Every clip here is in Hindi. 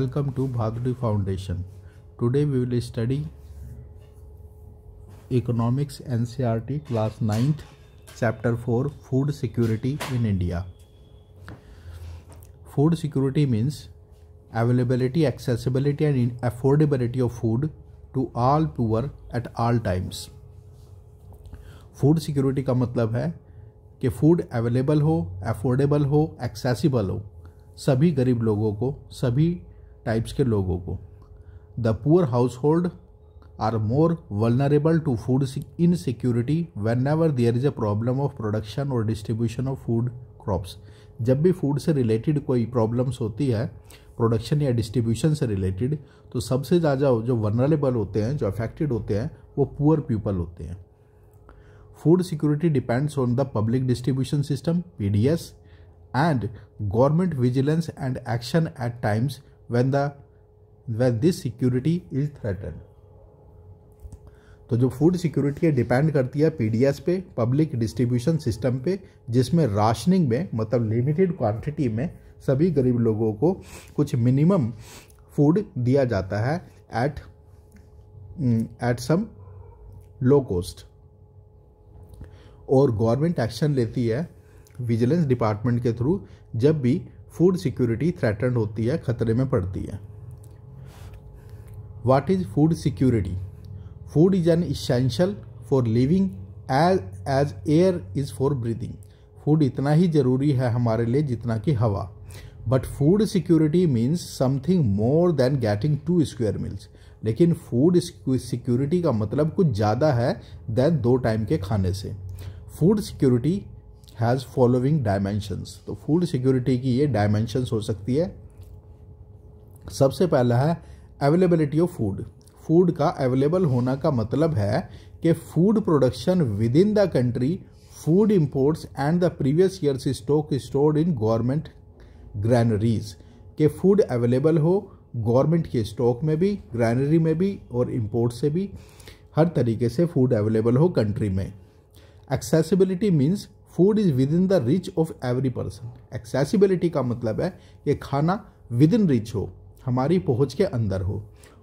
Welcome to Bhaduri foundation today we will study economics टी class ninth chapter four food security in India food security means availability accessibility and affordability of food to all poor at all times food security का मतलब है कि फूड अवेलेबल हो अफोर्डेबल हो एक्सेसिबल हो सभी गरीब लोगों को सभी टाइप्स के लोगों को the poor household are more vulnerable to food insecurity whenever there is a problem of production और डिस्ट्रीब्यूशन ऑफ फूड क्रॉप्स जब भी फूड से रिलेटेड कोई प्रॉब्लम्स होती है प्रोडक्शन या डिस्ट्रीब्यूशन से रिलेटेड तो सबसे ज़्यादा जो वनरेबल होते हैं जो अफेक्टेड होते हैं वो पुअर पीपल होते हैं food security depends on the public distribution system P D S and government vigilance and action at times when the when this security is threatened तो जो फूड सिक्योरिटी है डिपेंड करती है पीडीएस पे पब्लिक डिस्ट्रीब्यूशन सिस्टम पे जिसमें राशनिंग में मतलब लिमिटेड क्वांटिटी में सभी गरीब लोगों को कुछ मिनिमम फूड दिया जाता है at at some low cost और गवर्नमेंट एक्शन लेती है विजिलेंस डिपार्टमेंट के थ्रू जब भी फूड सिक्योरिटी थ्रेटन होती है खतरे में पड़ती है what is food security food is an essential for living as as air is for breathing food इतना ही ज़रूरी है हमारे लिए जितना कि हवा but food security means something more than getting two square meals लेकिन फूड सिक्योरिटी का मतलब कुछ ज़्यादा है दैन दो टाइम के खाने से food security has following dimensions तो फूड सिक्योरिटी की ये डायमेंशंस हो सकती है सबसे पहला है अवेलेबिलिटी ऑफ फूड फूड का अवेलेबल होना का मतलब है कि food production within the country food imports and the previous years stock stored in government granaries के फूड अवेलेबल हो गवर्नमेंट के स्टॉक में भी ग्रैनरी में भी और इम्पोर्ट से भी हर तरीके से फूड अवेलेबल हो कंट्री में accessibility means food is within the reach of every person accessibility का मतलब है कि खाना विद इन रीच हो हमारी पहुंच के अंदर हो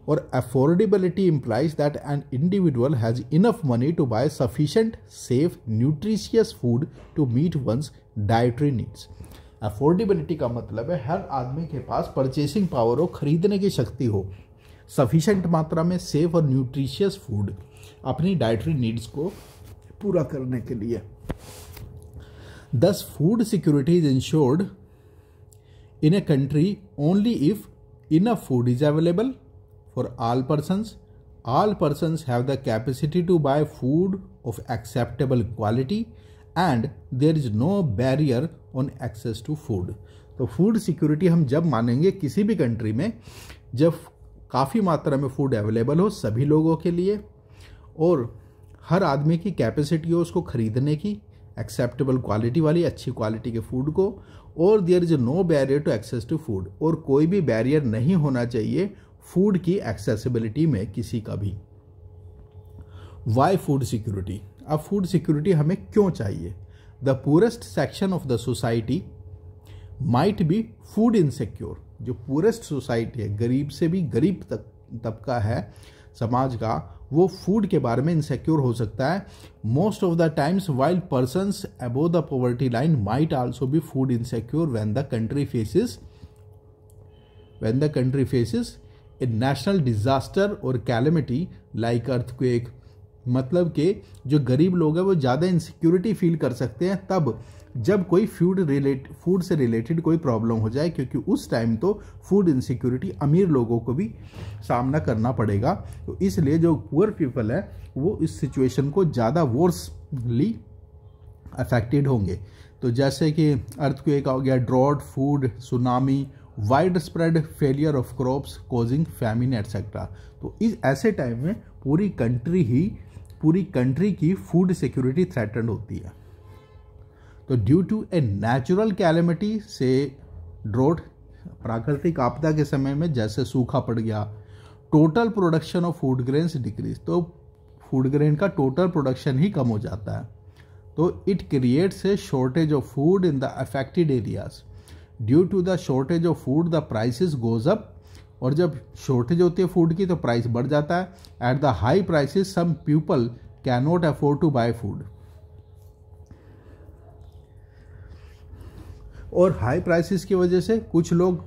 और affordability implies that an individual has enough money to buy sufficient safe nutritious food to meet one's dietary needs affordability का मतलब है हर आदमी के पास परचेसिंग पावर हो खरीदने की शक्ति हो सफिशेंट मात्रा में सेफ और न्यूट्रिशियस फूड अपनी डाइट्री नीड्स को पूरा करने के लिए Thus, food security is ensured in a country only if enough food is available for all persons. All persons have the capacity to buy food of acceptable quality and there is no barrier on access to food तो फूड सिक्योरिटी हम जब मानेंगे किसी भी कंट्री में जब काफ़ी मात्रा में फूड अवेलेबल हो सभी लोगों के लिए और हर आदमी की कैपेसिटी हो उसको ख़रीदने की एक्सेप्टेबल क्वालिटी वाली अच्छी क्वालिटी के फूड को और there is no barrier to access to food और कोई भी बैरियर नहीं होना चाहिए फूड की एक्सेसिबिलिटी में किसी का भी वाई फूड सिक्योरिटी अब फूड सिक्योरिटी हमें क्यों चाहिए the poorest section of the society might be food insecure जो पूरेस्ट सोसाइटी है गरीब से भी गरीब तक तबका है समाज का वो फूड के बारे में इनसेक्योर हो सकता है most of the times while person above the poverty line might also be food insecure when the country faces when the country faces a national disaster और कैलमिटी लाइक अर्थ मतलब के जो गरीब लोग हैं वो ज़्यादा इनसिक्योरिटी फील कर सकते हैं तब जब कोई फूड रिलेट फूड से रिलेटेड कोई प्रॉब्लम हो जाए क्योंकि उस टाइम तो फूड इनसिक्योरिटी अमीर लोगों को भी सामना करना पड़ेगा तो इसलिए जो पुअर पीपल हैं वो इस सिचुएशन को ज़्यादा वोर्सली अफेक्टेड होंगे तो जैसे कि अर्थक्वेक हो गया drought food tsunami wide spread failure of crops causing famine etcetera तो इस ऐसे टाइम में पूरी कंट्री ही पूरी कंट्री की फूड सिक्योरिटी थ्रेटन होती है तो due to a natural calamity से ड्रोट प्राकृतिक आपदा के समय में जैसे सूखा पड़ गया total production of food grains decrease तो फूड ग्रेन का टोटल प्रोडक्शन ही कम हो जाता है तो it creates a shortage of food in the affected areas due to the shortage of food the price goes up और जब शॉर्टेज होती है फूड की तो प्राइस बढ़ जाता है at the high prices some people can not afford to buy food और हाई प्राइसेस की वजह से कुछ लोग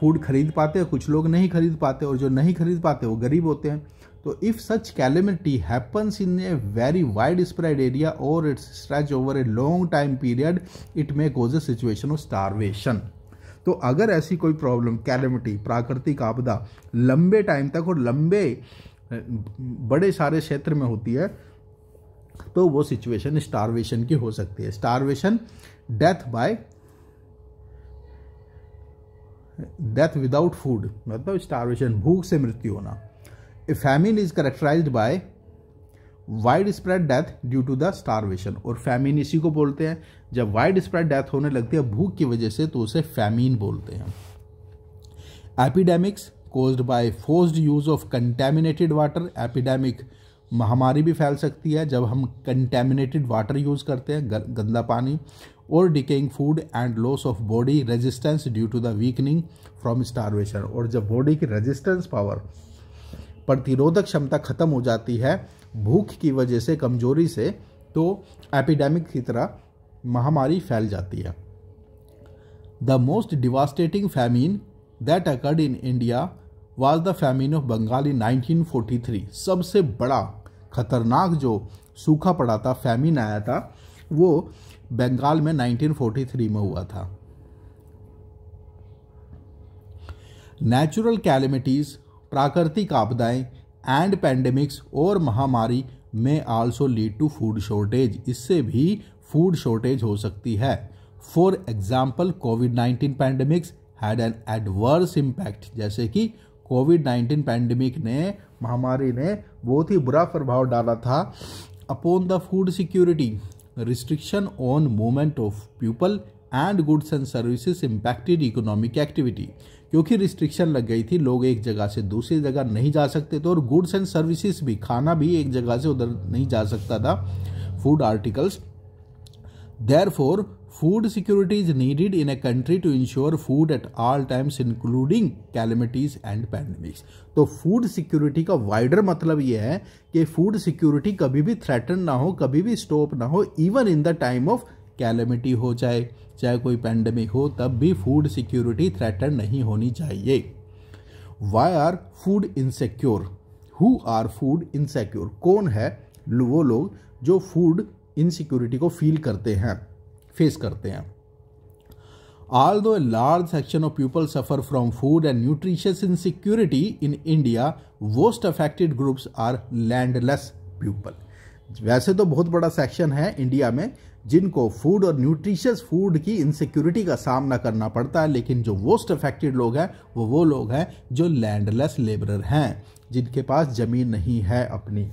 फूड खरीद पाते हैं कुछ लोग नहीं खरीद पाते और जो नहीं खरीद पाते वो गरीब होते हैं तो if such calamity happens in a very wide spread area और it's stretch over a long time period it may cause a situation of starvation तो अगर ऐसी कोई प्रॉब्लम कैलेमिटी प्राकृतिक आपदा लंबे टाइम तक और लंबे बड़े सारे क्षेत्र में होती है तो वो सिचुएशन स्टारवेशन की हो सकती है starvation death by death without food मतलब स्टारवेशन भूख से मृत्यु होना a famine is characterise by wide spread death due to the starvation और फैमिन इसी को बोलते हैं जब वाइड स्प्रेड डेथ होने लगती है भूख की वजह से तो उसे फैमिन बोलते हैं epidemics caused by forced use of contaminated water epidemic महामारी भी फैल सकती है जब हम कंटेमिनेटेड वाटर यूज़ करते हैं गंदा पानी और decaying food and loss of body resistance due to the weakening from starvation और जब बॉडी की रेजिस्टेंस पावर प्रतिरोधक क्षमता खत्म हो जाती है भूख की वजह से कमजोरी से तो एपिडेमिक की तरह महामारी फैल जाती है the most devastating famine that occurred in India was the famine of Bengal in 1943 सबसे बड़ा खतरनाक जो सूखा पड़ा था फैमिन आया था वो बंगाल में 1943 में हुआ था नेचुरल कैलमिटीज़ प्राकृतिक आपदाएं एंड पैंडेमिक्स और महामारी में also lead to food shortage इससे भी फूड शॉर्टेज हो सकती है for example COVID nineteen pandemics had an adverse impact जैसे कि कोविड नाइन्टीन पैंडमिक ने महामारी ने बहुत ही बुरा प्रभाव डाला था upon the food security restriction on movement of people and goods and services impacted economic activity क्योंकि रिस्ट्रिक्शन लग गई थी लोग एक जगह से दूसरी जगह नहीं जा सकते थे और गुड्स एंड सर्विसेज भी खाना भी एक जगह से उधर नहीं जा सकता था food articles therefore food security is needed in a country to ensure food at all times including calamities and pandemics तो फूड सिक्योरिटी का वाइडर मतलब ये है कि फूड सिक्योरिटी कभी भी थ्रेटन ना हो कभी भी स्टॉप ना हो even in the time of calamity हो चाहे चाहे कोई पैंडमिक हो तब भी फूड सिक्योरिटी थ्रेटन नहीं होनी चाहिए why are food insecure who are food insecure कौन है वो लोग जो फूड इनसिक्योरिटी को फील करते हैं फेस करते हैं although large section of people suffer from food and nutritious security in India worst affected groups are landless people वैसे तो बहुत बड़ा सेक्शन है इंडिया में जिनको फूड और न्यूट्रिशियस फूड की इनसिक्योरिटी का सामना करना पड़ता है लेकिन जो वोस्ट अफेक्टेड लोग हैं वो वो लोग हैं जो लैंडलेस लेबरर हैं जिनके पास ज़मीन नहीं है अपनी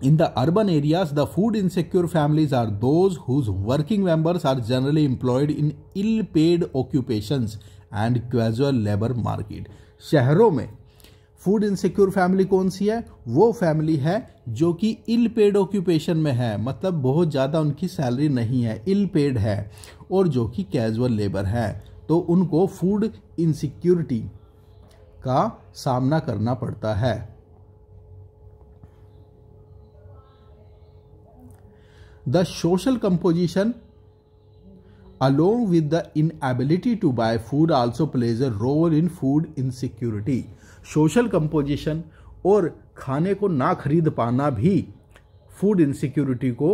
In the urban areas, the food insecure families are those whose working members are generally employed in ill paid occupations and casual labor market. शहरों में फूड इनसिक्योर फैमिली कौन सी है वो फैमिली है जो कि इल पेड ऑक्यूपेशन में है मतलब बहुत ज़्यादा उनकी सैलरी नहीं है इल पेड है और जो कि कैजुअल लेबर है तो उनको फूड इनसिक्योरिटी का सामना करना पड़ता है the the along with the inability to to food food plays a role in food insecurity social composition और खाने को ना खरीद पाना भी फूड इनसिक्योरिटी को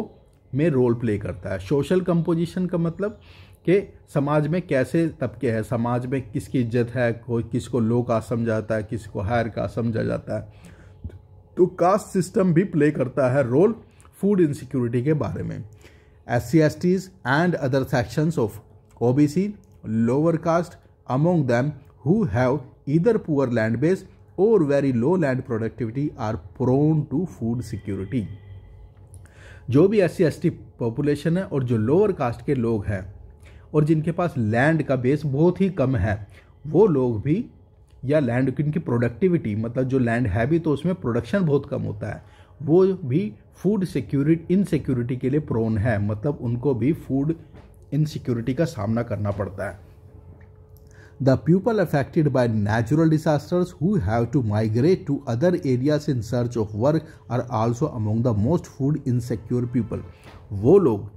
में रोल प्ले करता है सोशल कंपोजिशन का मतलब कि समाज में कैसे तबके हैं समाज में किसकी इज्जत है कोई किसको लो कास्ट समझा जाता है किसको हायर कास्ट समझा जाता है तो कास्ट सिस्टम भी प्ले करता है रोल फूड इनसिक्योरिटी के बारे में S C S STs and other sections of O B C lower caste among them who have either poor land base और very low land productivity are prone to food security जो भी S C S T population है और जो लोअर कास्ट के लोग हैं और जिनके पास लैंड का बेस बहुत ही कम है वो लोग भी या लैंड की प्रोडक्टिविटी मतलब जो लैंड है भी तो उसमें प्रोडक्शन बहुत कम होता है वो भी फूड सिक्योरिटी इनसिक्योरिटी के लिए प्रोन है मतलब उनको भी फूड इनसिक्योरिटी का सामना करना पड़ता है the people affected by natural disasters who have to migrate to other areas in search of work are also among the most food insecure people वो लोग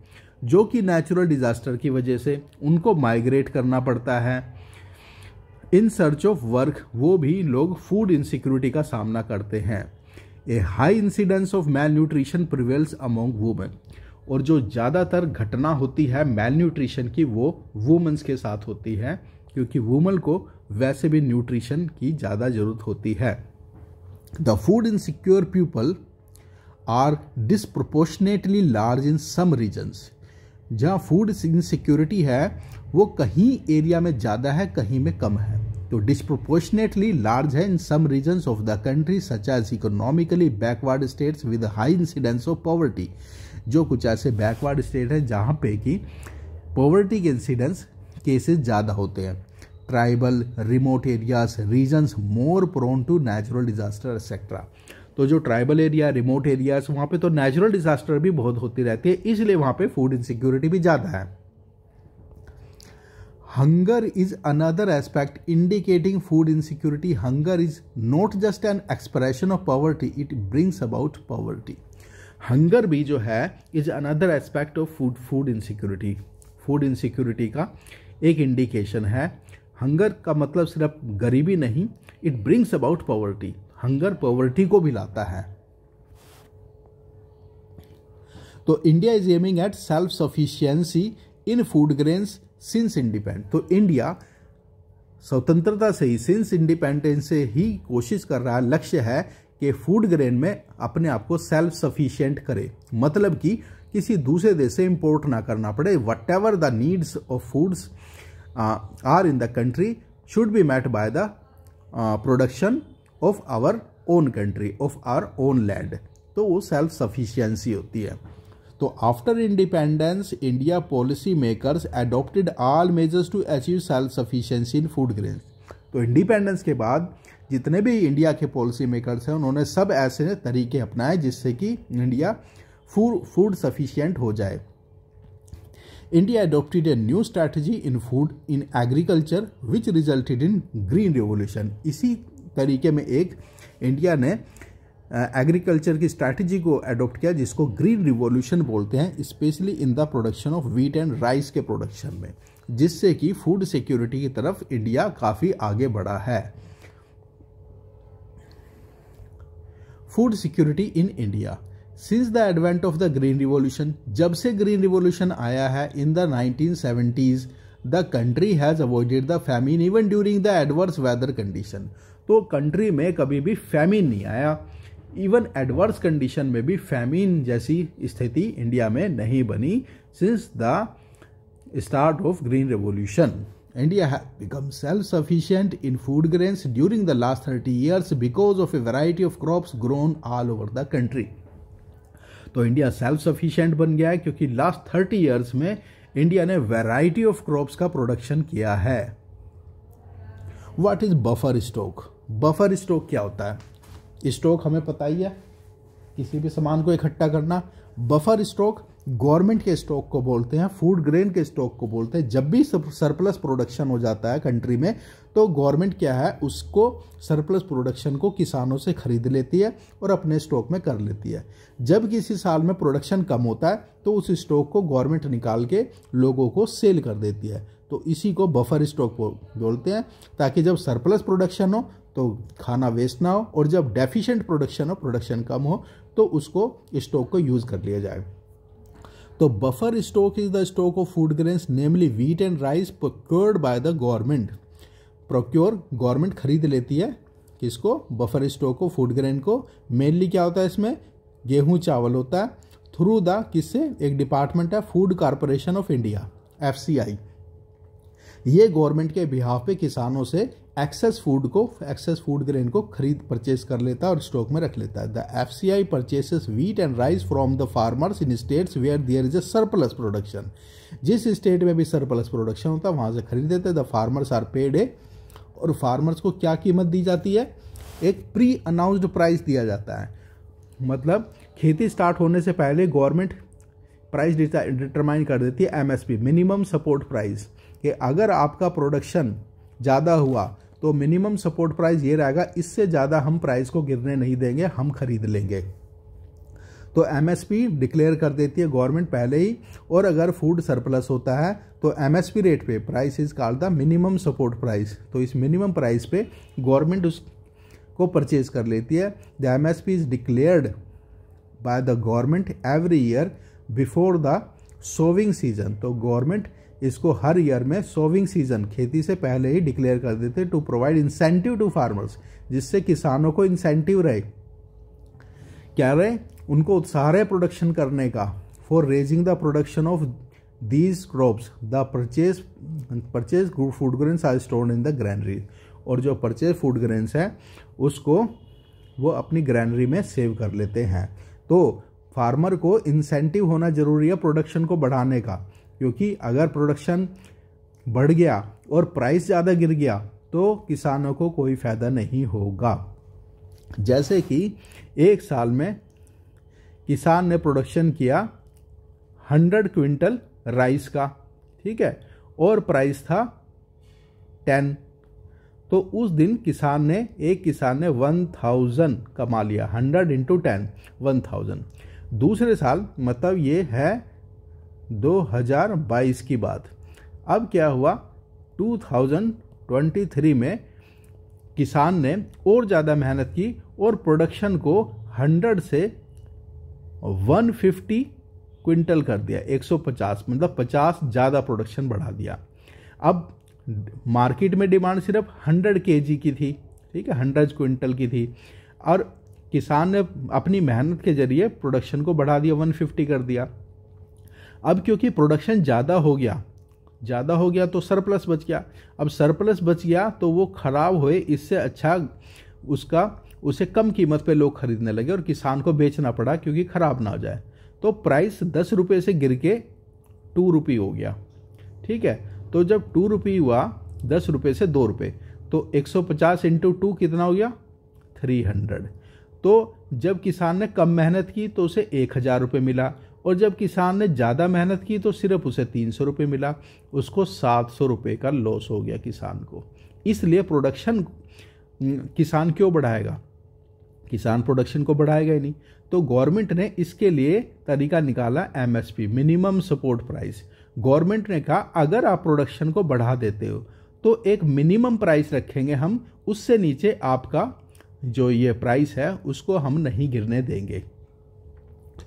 जो कि नेचुरल डिजास्टर की वजह से उनको माइग्रेट करना पड़ता है इन सर्च ऑफ वर्क वो भी लोग फूड इनसिक्योरिटी का सामना करते हैं a high incidence of malnutrition prevails among women और जो ज़्यादातर घटना होती है मेल न्यूट्रिशन की वो वुमेंस के साथ होती है क्योंकि वुमन को वैसे भी न्यूट्रिशन की ज़्यादा ज़रूरत होती है the food insecure people are disproportionately large in some regions जहाँ फूड इनसिक्योरिटी है वो कहीं एरिया में ज़्यादा है कहीं में कम है तो डिस्प्रोपोर्शनेटली लार्ज है in some region of the country such as economically backward states with high incidence of poverty जो कुछ ऐसे बैकवर्ड स्टेट हैं जहाँ पे कि पॉवर्टी के इंसिडेंस केसेस ज़्यादा होते हैं tribal remote areas regions more prone to natural disaster etcetera तो जो ट्राइबल एरिया रिमोट एरियाज वहाँ पे तो नेचुरल डिजास्टर भी बहुत होती रहती है इसलिए वहाँ पे फूड इनसिक्योरिटी भी ज़्यादा है hunger is another aspect indicating food insecurity hunger is not just an expression of poverty it brings about poverty hunger भी जो है is another aspect of food food insecurity food insecurity का एक इंडिकेशन है हंगर का मतलब सिर्फ गरीबी नहीं it brings about poverty hunger poverty को भी लाता है तो India is aiming at self sufficiency in food grains since independent तो इंडिया स्वतंत्रता से ही सिंस इंडिपेंडेंस से ही कोशिश कर रहा है लक्ष्य है कि फूड ग्रेन में अपने आप को सेल्फ सफिशिएंट करे मतलब कि किसी दूसरे देश से इम्पोर्ट ना करना पड़े whatever the needs of foods are in the country should be met by the production of our own country of our own land तो वो सेल्फ सफिशियंसी होती है तो after independence India policy makers adopted all measures to achieve self sufficiency in food grain तो इंडिपेंडेंस के बाद जितने भी इंडिया के पॉलिसी मेकर्स हैं उन्होंने सब ऐसे तरीके अपनाए जिससे कि इंडिया फूड फूड सफिशियंट हो जाए India adopted a new strategy in food in agriculture which resulted in green revolution इसी तरीके में एक इंडिया ने एग्रीकल्चर की स्ट्रैटेजी को अडोप्ट किया जिसको ग्रीन रिवॉल्यूशन बोलते हैं specially in the production of wheat and rice के प्रोडक्शन में जिससे कि फूड सिक्योरिटी की तरफ इंडिया काफ़ी आगे बढ़ा है food security in India since the advent of the green revolution जब से ग्रीन रिवॉल्यूशन आया है in the nineteen seventies the country has avoided the famine even during the adverse weather condition तो कंट्री में कभी भी फैमिन नहीं आया इवन एडवर्स कंडीशन में भी फैमिन जैसी स्थिति इंडिया में नहीं बनी since the start of green revolution India had become self sufficient in food grains during the last thirty years because of a variety of crops grown all over the country तो इंडिया सेल्फ सफिशियंट बन गया है क्योंकि लास्ट थर्टी ईयर्स में इंडिया ने वेराइटी ऑफ क्रॉप्स का प्रोडक्शन किया है what is buffer stock buffer stock क्या होता है स्टॉक हमें पता ही है किसी भी सामान को इकट्ठा करना बफर स्टॉक गवर्नमेंट के स्टॉक को बोलते हैं फूड ग्रेन के स्टॉक को बोलते हैं जब भी सरप्लस प्रोडक्शन हो जाता है कंट्री में तो गवर्नमेंट क्या है उसको सरप्लस प्रोडक्शन को किसानों से खरीद लेती है और अपने स्टॉक में कर लेती है जब किसी साल में प्रोडक्शन कम होता है तो उस स्टॉक को गवर्नमेंट निकाल के लोगों को सेल कर देती है तो इसी को बफर स्टॉक बोलते हैं ताकि जब सरप्लस प्रोडक्शन हो तो खाना वेस्ट ना हो और जब डेफिशिएंट प्रोडक्शन हो प्रोडक्शन कम हो तो उसको स्टॉक को यूज़ कर लिया जाए तो buffer stock is the stock of food grains namely wheat and rice procured by the government procure government खरीद लेती है किसको बफर स्टॉक को फूड ग्रेन को मेनली क्या होता है इसमें गेहूँ चावल होता है थ्रू द किससे एक डिपार्टमेंट है food corporation of India F ये गवर्नमेंट के बिहाफ पे किसानों से एक्सेस फूड को एक्सेस फूड ग्रेन को खरीद परचेस कर लेता है और स्टॉक में रख लेता है the F C I purchases wheat and rice from the farmers in states where there is a surplus production जिस स्टेट में भी सरप्लस प्रोडक्शन होता है वहाँ से खरीद देते the farmers are paid a और फार्मर्स को क्या कीमत दी जाती है एक प्री अनाउंसड प्राइस दिया जाता है मतलब खेती स्टार्ट होने से पहले गवर्नमेंट प्राइस डिटरमाइन कर देती है एमएसपी मिनिमम सपोर्ट प्राइस कि अगर आपका प्रोडक्शन ज़्यादा हुआ तो मिनिमम सपोर्ट प्राइस ये रहेगा इससे ज़्यादा हम प्राइस को गिरने नहीं देंगे हम खरीद लेंगे तो एमएसपी डिक्लेयर कर देती है गवर्नमेंट पहले ही और अगर फूड सरप्लस होता है तो एमएसपी रेट पे price is call the minimum support price तो इस मिनिमम प्राइस पे गवर्नमेंट उस को परचेज कर लेती है the M S P is declared by the government every year before the sowing season तो गवर्नमेंट इसको हर ईयर में सोविंग सीजन खेती से पहले ही डिक्लेयर कर देते to provide incentive to farmers जिससे किसानों को इंसेंटिव रहे क्या रहे उनको उत्साह रहे प्रोडक्शन करने का for raising the production of these crops the purchase purchase food grains are stored in the granary और जो परचेज फूड ग्रेन्स हैं उसको वो अपनी ग्रैनरी में सेव कर लेते हैं तो फार्मर को इंसेंटिव होना जरूरी है प्रोडक्शन को बढ़ाने का क्योंकि अगर प्रोडक्शन बढ़ गया और प्राइस ज़्यादा गिर गया तो किसानों को कोई फ़ायदा नहीं होगा जैसे कि एक साल में किसान ने प्रोडक्शन किया हंड्रेड क्विंटल राइस का ठीक है और प्राइस था टेन तो उस दिन किसान ने एक किसान ने वन थाउजेंड कमा लिया hundred into ten one thousand दूसरे साल मतलब ये है 2022 की बात अब क्या हुआ 2023 में किसान ने और ज़्यादा मेहनत की और प्रोडक्शन को 100 से 150 क्विंटल कर दिया 150 मतलब 50 ज़्यादा प्रोडक्शन बढ़ा दिया अब मार्केट में डिमांड सिर्फ 100 के की थी ठीक है 100 क्विंटल की थी और किसान ने अपनी मेहनत के जरिए प्रोडक्शन को बढ़ा दिया 150 कर दिया अब क्योंकि प्रोडक्शन ज़्यादा हो गया ज़्यादा हो गया तो सरप्लस बच गया अब सरप्लस बच गया तो वो ख़राब हुए इससे अच्छा उसका उसे कम कीमत पे लोग खरीदने लगे और किसान को बेचना पड़ा क्योंकि ख़राब ना हो जाए तो प्राइस दस रुपये से गिर के टू रुपी हो गया ठीक है तो जब टू रुपी हुआ दस रुपये से दो रुपये तो एक सौ पचास इंटू टू कितना हो गया थ्री हंड्रेड तो जब किसान ने कम मेहनत की तो उसे एक हज़ार रुपये मिला और जब किसान ने ज़्यादा मेहनत की तो सिर्फ उसे तीन सौ रुपये मिला उसको सात सौ रुपये का लॉस हो गया किसान को इसलिए प्रोडक्शन किसान क्यों बढ़ाएगा किसान प्रोडक्शन को बढ़ाएगा ही नहीं तो गवर्नमेंट ने इसके लिए तरीका निकाला MSP minimum support price government ने कहा अगर आप प्रोडक्शन को बढ़ा देते हो तो एक मिनिमम प्राइस रखेंगे हम उससे नीचे आपका जो ये प्राइस है उसको हम नहीं गिरने देंगे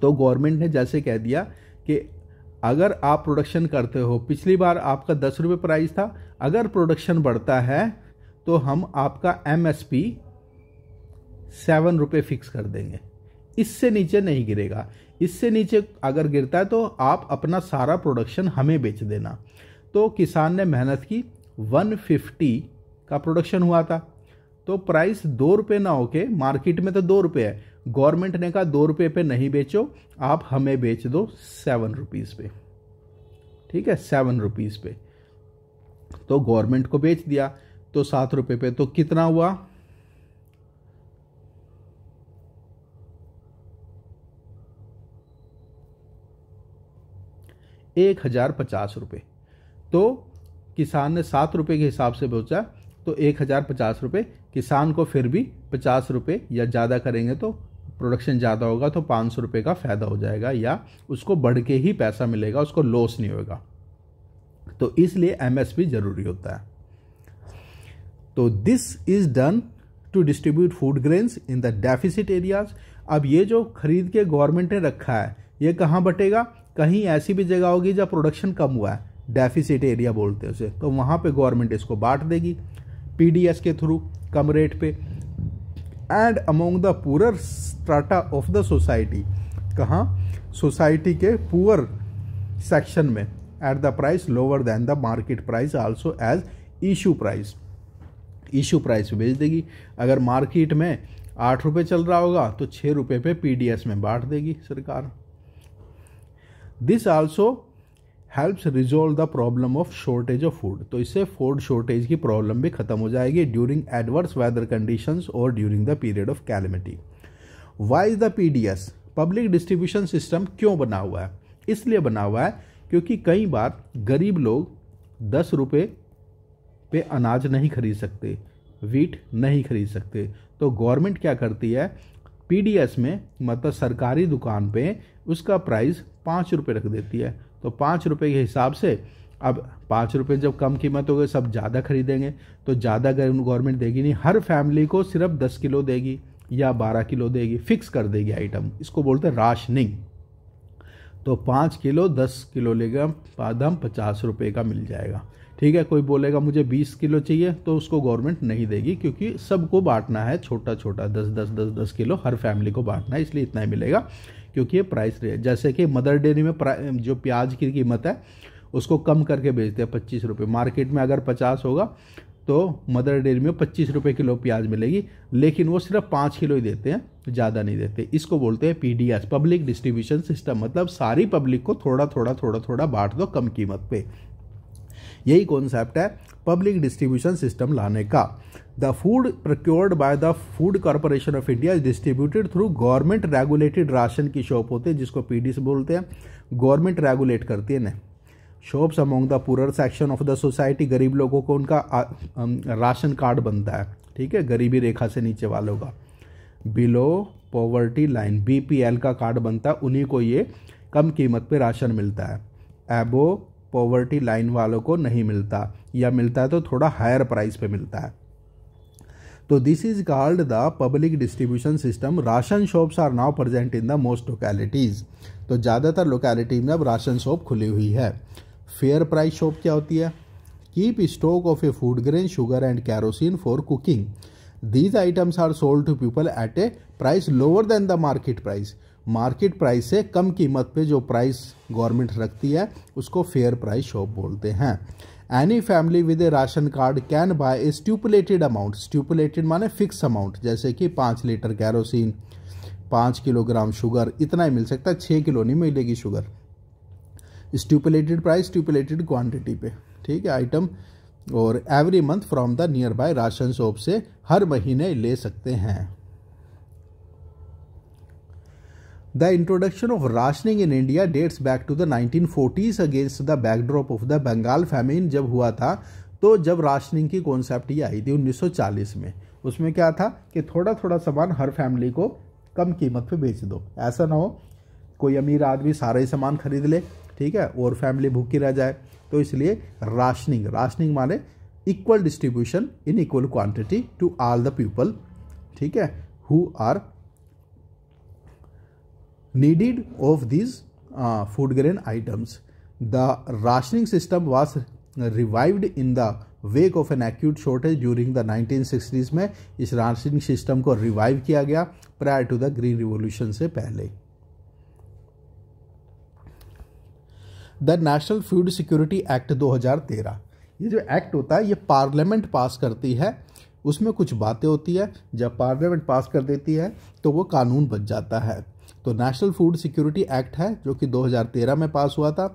तो गवर्नमेंट ने जैसे कह दिया कि अगर आप प्रोडक्शन करते हो पिछली बार आपका दस रुपये प्राइस था अगर प्रोडक्शन बढ़ता है तो हम आपका एम एस पी सेवन रुपये फिक्स कर देंगे इससे नीचे नहीं गिरेगा इससे नीचे अगर गिरता है तो आप अपना सारा प्रोडक्शन हमें बेच देना तो किसान ने मेहनत की 150 का प्रोडक्शन हुआ था तो प्राइस दो रुपये ना होके मार्केट में तो दो रुपये है गवर्नमेंट ने कहा दो रुपये पे नहीं बेचो आप हमें बेच दो सेवन रुपीज़ पे ठीक है सेवन रुपीज़ पे तो गवर्नमेंट को बेच दिया तो सात रुपये पे तो कितना हुआ एक हज़ार पचास रुपये तो किसान ने सात रुपये के हिसाब से बेचा तो एक हज़ार पचास रुपये किसान को फिर भी पचास रुपये या ज़्यादा करेंगे तो प्रोडक्शन ज़्यादा होगा तो पाँच सौ का फ़ायदा हो जाएगा या उसको बढ़ के ही पैसा मिलेगा उसको लॉस नहीं होगा तो इसलिए एमएसपी ज़रूरी होता है तो this is done to distribute food grains in the deficit areas अब ये जो खरीद के गवर्नमेंट ने रखा है ये कहाँ बटेगा कहीं ऐसी भी जगह होगी जहाँ प्रोडक्शन कम हुआ है डेफिसिट एरिया बोलते हैं उसे तो वहाँ पे गवर्नमेंट इसको बांट देगी पीडीएस के थ्रू कम रेट पे and among the poor strata of the society कहाँ सोसाइटी के पुअर सेक्शन में at the price lower than the market price also as issue price issue price भेज देगी अगर मार्केट में आठ रुपये चल रहा होगा तो छः रुपये पे एस में बांट देगी सरकार this also helps resolve the problem of shortage of food तो इससे फूड शॉर्टेज की प्रॉब्लम भी खत्म हो जाएगी ड्यूरिंग एडवर्स वेदर कंडीशन और during the period of calamity why is the S public distribution system क्यों बना हुआ है इसलिए बना हुआ है क्योंकि कई बार गरीब लोग दस रुपये पे अनाज नहीं खरीद सकते वीट नहीं खरीद सकते तो गवर्नमेंट क्या करती है पी डी एस में मतलब सरकारी दुकान पे उसका प्राइस पाँच रुपये रख देती है तो पाँच रुपये के हिसाब से अब पाँच रुपये जब कम कीमत हो गई सब ज़्यादा खरीदेंगे तो ज़्यादा गवर्नमेंट देगी नहीं हर फैमिली को सिर्फ दस किलो देगी या बारह किलो देगी फिक्स कर देगी आइटम इसको बोलते हैं राशनिंग तो पाँच किलो दस किलो लेगा पादम पचास रुपये का मिल जाएगा ठीक है कोई बोलेगा मुझे बीस किलो चाहिए तो उसको गवर्नमेंट नहीं देगी क्योंकि सबको बांटना है छोटा छोटा दस दस दस दस किलो हर फैमिली को बांटना है इसलिए इतना ही मिलेगा क्योंकि ये प्राइस जैसे कि मदर डेयरी में जो प्याज की कीमत है उसको कम करके बेचते हैं पच्चीस रुपये मार्केट में अगर पचास होगा तो मदर डेयरी में पच्चीस रुपये किलो प्याज मिलेगी लेकिन वो सिर्फ पाँच किलो ही देते हैं ज़्यादा नहीं देते इसको बोलते हैं पी पब्लिक डिस्ट्रीब्यूशन सिस्टम मतलब सारी पब्लिक को थोड़ा थोड़ा थोड़ा थोड़ा बांट दो कम कीमत पर यही कॉन्सेप्ट है पब्लिक डिस्ट्रीब्यूशन सिस्टम लाने का the food procured by the Food corporation of India is distributed through government regulated ration की शॉप होते हैं जिसको डी सी बोलते हैं गवर्नमेंट रेगुलेट करती है ना shops among the poorer section of the society गरीब लोगों को उनका राशन कार्ड बनता है ठीक है गरीबी रेखा से नीचे वालों का बिलो पॉवर्टी लाइन एल का कार्ड बनता है उन्हीं को ये कम कीमत पे राशन मिलता है एबो पॉवर्टी लाइन वालों को नहीं मिलता या मिलता है तो थोड़ा हायर प्राइस पे मिलता है तो this is called the public distribution system ration shops are now present in the most localities तो ज़्यादातर लोकेलिटी में अब राशन शॉप खुली हुई है फेयर प्राइस शॉप क्या होती है keep stock of a food grain sugar and kerosene for cooking these items are sold to people at a price lower than the market price market price से कम कीमत पे जो प्राइस गवर्नमेंट रखती है उसको फेयर प्राइस शॉप बोलते हैं any family with a ration card can buy a stipulated amount stipulated माने फिक्स अमाउंट जैसे कि पाँच लीटर कैरोसिन पाँच किलोग्राम शुगर इतना ही मिल सकता है छः किलो नहीं मिलेगी sugar stipulated price stipulated quantity पे ठीक है आइटम और every month from the nearby ration shop से हर महीने ले सकते हैं The introduction of rationing in India dates back to the 1940s against the backdrop of the Bengal famine जब हुआ था तो जब राशनिंग की कॉन्सेप्ट ये आई थी 1940 में उसमें क्या था कि थोड़ा थोड़ा सामान हर फैमिली को कम कीमत पे बेच दो ऐसा ना हो कोई अमीर आदमी सारा ही सामान खरीद ले ठीक है और फैमिली भूखी रह जाए तो इसलिए राशनिंग राशनिंग माने equal distribution in equal quantity to all the people ठीक है who are needed of these uh, food grain items. The rationing system was revived in the wake of an acute shortage during the 1960s में इस rationing system को revive किया गया prior to the green revolution से पहले the National Food Security Act 2013 ये जो एक्ट होता है ये पार्लियामेंट पास करती है उसमें कुछ बातें होती है जब पार्लियामेंट पास कर देती है तो वो कानून बन जाता है तो नेशनल फूड सिक्योरिटी एक्ट है जो कि 2013 में पास हुआ था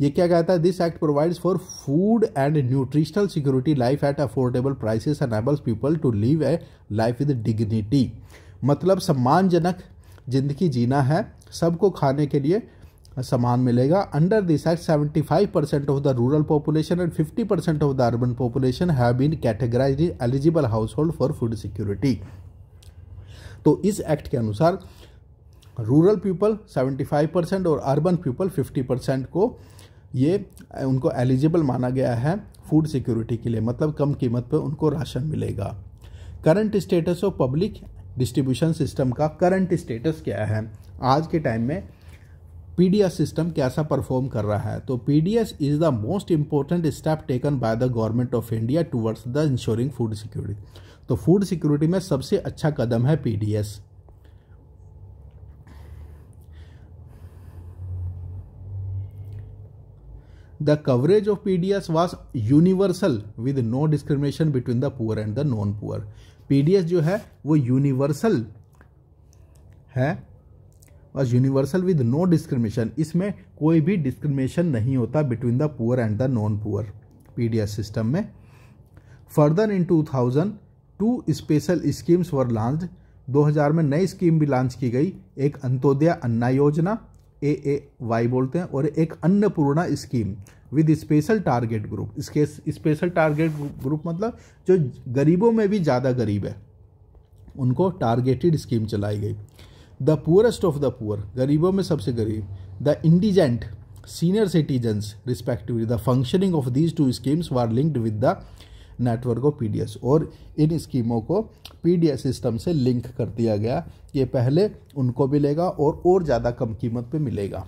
ये क्या कहता है this act provides for food and nutritional security life at affordable prices enables people to live a life with dignity मतलब सम्मानजनक जिंदगी जीना है सबको खाने के लिए सामान मिलेगा under this act five percent of the rural population and fifty percent of the urban population have been categorise eligible household for food security तो इस एक्ट के अनुसार रूरल पीपल 75 परसेंट और अर्बन पीपल 50 परसेंट को ये उनको एलिजिबल माना गया है फूड सिक्योरिटी के लिए मतलब कम कीमत पर उनको राशन मिलेगा current status of public distribution system का करंट स्टेटस क्या है आज के टाइम में पी सिस्टम कैसा परफॉर्म कर रहा है तो P is the most important step taken by the government of India towards the insuring food security तो फूड सिक्योरिटी में सबसे अच्छा कदम है P the coverage of P D S was universal with no discrimination between the poor and the non poor P D S जो है वो यूनिवर्सल है was universal with no discrimination इसमें कोई भी डिस्क्रिमिनेशन नहीं होता between the poor and the non poor P D S system में further in two thousand two special schemes were launch दो हजार में नई स्कीम भी लॉन्च की गई एक अंत्योदय अन्ना योजना ए ए वाई बोलते हैं और एक Annapurna scheme with special target group इसके स्पेशल टारगेट ग्रुप मतलब जो गरीबों में भी ज़्यादा गरीब है उनको टारगेटेड स्कीम चलाई गई the poorest of the poor गरीबों में सबसे गरीब the indigent senior citizens respectively the functioning of these two schemes were linked with the network of PDS और इन स्कीमों को पीडीएस सिस्टम से लिंक कर दिया गया ये पहले उनको मिलेगा और और ज़्यादा कम कीमत पे मिलेगा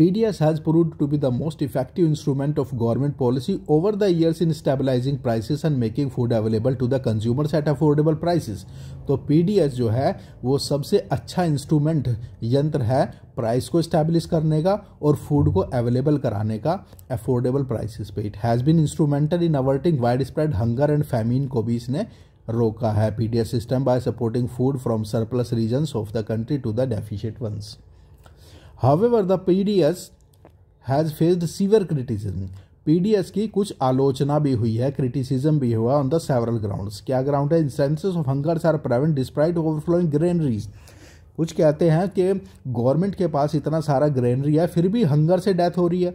PDS has proved to be the most effective instrument of government policy over the years in stabilizing prices and making food available to the consumers at affordable prices. तो PDS जो है वो सबसे अच्छा इंस्ट्रूमेंट यंत्र है प्राइस को इस्टेब्लिश करने का और फूड को अवेलेबल कराने का अफोर्डेबल प्राइसेस पे it has been instrumental in averting wide spread hunger and famine को भी इसने रोका है PDS system by supporting food from surplus region of the country to the deficient ones however the PDS has faced severe criticism PDS की कुछ आलोचना भी हुई है क्रिटिसिज्म भी हुआ ऑन द सेवरल ग्राउंड्स क्या ग्राउंड है instances of hungers are prevent despite overflowing granaries कुछ कहते हैं कि गवर्नमेंट के पास इतना सारा ग्रेनरी है फिर भी हंगर से डेथ हो रही है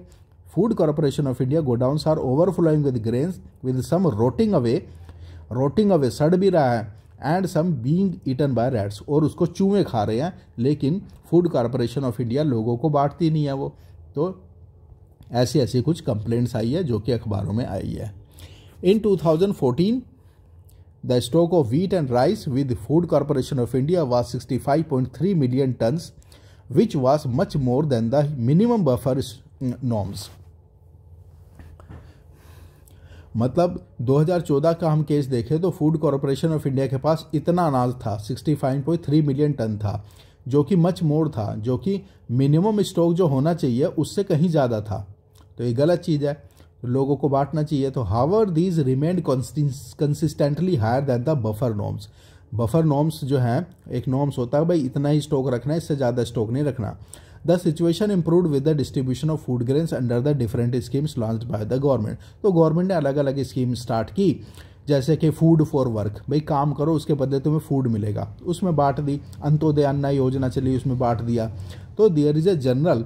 food corporation of India godowns are overflowing with grains with some rotting away rotting away सड़ भी रहा है and some being eaten by rats और उसको चूहे खा रहे हैं लेकिन फूड कॉरपोरेशन ऑफ इंडिया लोगों को बांटती नहीं है वो तो ऐसी ऐसी कुछ कंप्लेंट्स आई है जो कि अखबारों में आई है इन 2014 The stock of wheat and rice with the Food Corporation of India was 65.3 million tons, which was much more than the minimum buffer norms. मतलब 2014 का हम केस देखें तो फूड कॉरपोरेशन ऑफ इंडिया के पास इतना अनाज था 65.3 मिलियन टन था जो कि मच मोर था जो कि मिनिमम स्टॉक जो होना चाहिए उससे कहीं ज़्यादा था तो ये गलत चीज़ है लोगों को बांटना चाहिए तो however these remained consistently higher than the buffer norms buffer norms जो हैं एक नॉर्म्स होता है भाई इतना ही स्टॉक रखना है इससे ज़्यादा स्टॉक नहीं रखना the situation improve with the distribution of food grains under the different schemes launch by the government तो गवर्नमेंट ने अलग अलग स्कीम स्टार्ट की जैसे कि फूड फॉर वर्क भाई काम करो उसके बदले तुम्हें फूड मिलेगा उसमें बांट दी अंत्योदय अन्ना योजना चली उसमें बांट दिया तो there is a general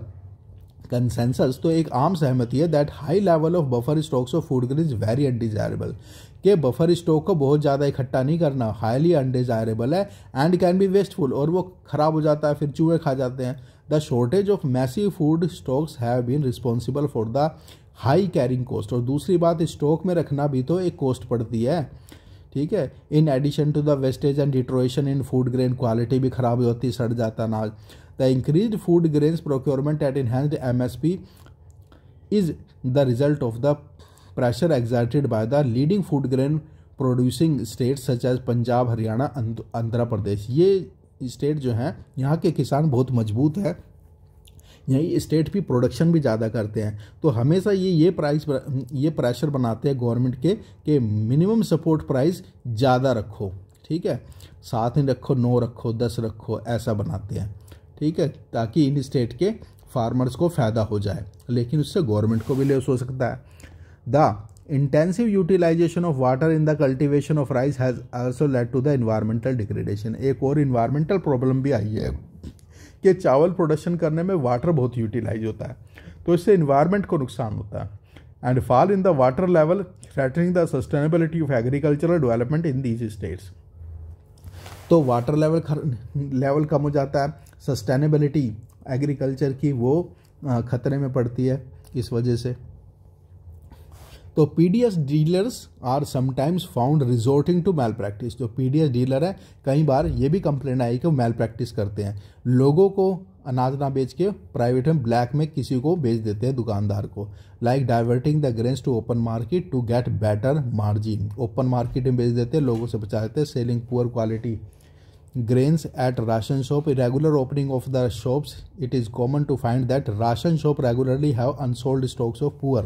consensus तो एक आम सहमति है that high level of buffer stocks of food is very undesirable के बफर स्टॉक को बहुत ज़्यादा इकट्ठा नहीं करना हाईली अनडिजायरेबल है एंड कैन बी वेस्टफुल और वो ख़राब हो जाता है फिर चूहे खा जाते हैं the shortage of massive food stocks have been responsible for the high carrying cost और दूसरी बात स्टॉक में रखना भी तो एक कॉस्ट पड़ती है ठीक है in addition to the wastage and deterioration in food grain quality भी खराब हो जाती है सड़ जाता अनाज the increase food grains procurement at procurement M S P is the result of the pressure exerted by the leading food grain producing state such as Punjab Haryana Andhra Pradesh ये स्टेट जो हैं यहाँ के किसान बहुत मजबूत है यही स्टेट भी प्रोडक्शन भी ज़्यादा करते हैं तो हमेशा ये ये प्राइस ये प्रेशर बनाते हैं गवर्नमेंट के कि मिनिमम सपोर्ट प्राइस ज़्यादा रखो ठीक है साथ ही रखो नौ रखो दस रखो ऐसा बनाते हैं ठीक है ताकि इन स्टेट के फार्मर्स को फ़ायदा हो जाए लेकिन उससे गवर्नमेंट को भी लेस हो सकता है the intensive utilization of water in the cultivation of rice has also led to the environmental degradation एक और इन्वायरमेंटल प्रॉब्लम भी आई है कि चावल प्रोडक्शन करने में वाटर बहुत यूटिलाइज होता है तो इससे इन्वायरमेंट को नुकसान होता है and fall in the water level threatening the sustainability of agricultural development in these states तो वाटर लेवल लेवल कम हो जाता है सस्टेनेबिलिटी एग्रीकल्चर की वो ख़तरे में पड़ती है इस वजह से तो P D S dealers are sometimes found resorting to malpractice जो पी डी एस डीलर है कई बार ये भी कंप्लेन आई कि वो मेल प्रैक्टिस करते हैं लोगों को अनाज ना बेच के प्राइवेट में ब्लैक में किसी को बेच देते हैं दुकानदार को like diverting the grains to open market to get better margin open market में बेच देते हैं लोगों से बचा देते हैं selling poor quality grains at ration shop irregular opening of the shops it is common to find that ration shop regularly have unsold stocks of poor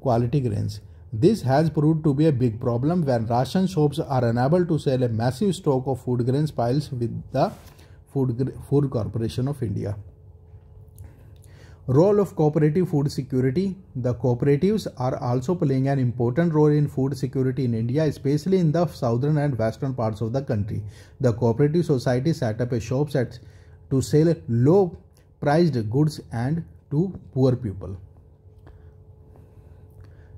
quality grains this has proved to be a big problem when ration shops are unable to sell a massive stock of food grains piles with the food food corporation of india Role of cooperative food security. The cooperatives are also playing an important role in food security in India, especially in the southern and western parts of the country. The cooperative society set up a shops set to sell low priced goods and to poor people.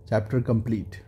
Chapter complete.